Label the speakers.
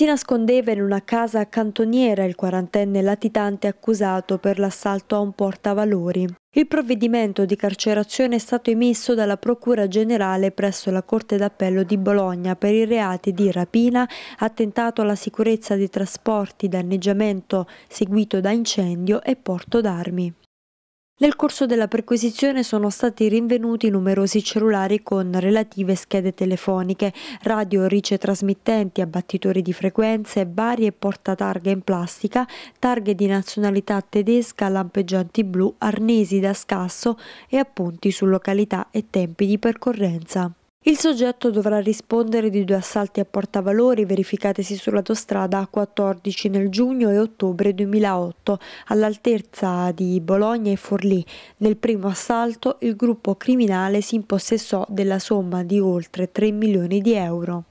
Speaker 1: Si nascondeva in una
Speaker 2: casa cantoniera il quarantenne latitante accusato per l'assalto a un portavalori. Il provvedimento di carcerazione è stato emesso dalla Procura Generale presso la Corte d'Appello di Bologna per i reati di rapina, attentato alla sicurezza dei trasporti, danneggiamento seguito da incendio e porto d'armi. Nel corso della perquisizione sono stati rinvenuti numerosi cellulari con relative schede telefoniche, radio ricetrasmittenti, abbattitori di frequenze, varie portatarghe in plastica, targhe di nazionalità tedesca, lampeggianti blu, arnesi da scasso e appunti su località e tempi di percorrenza. Il soggetto dovrà rispondere di due assalti a portavalori verificatesi sull'autostrada A14 nel giugno e ottobre 2008 all'altezza di Bologna e Forlì. Nel primo assalto il gruppo criminale si impossessò della somma di
Speaker 1: oltre 3 milioni di euro.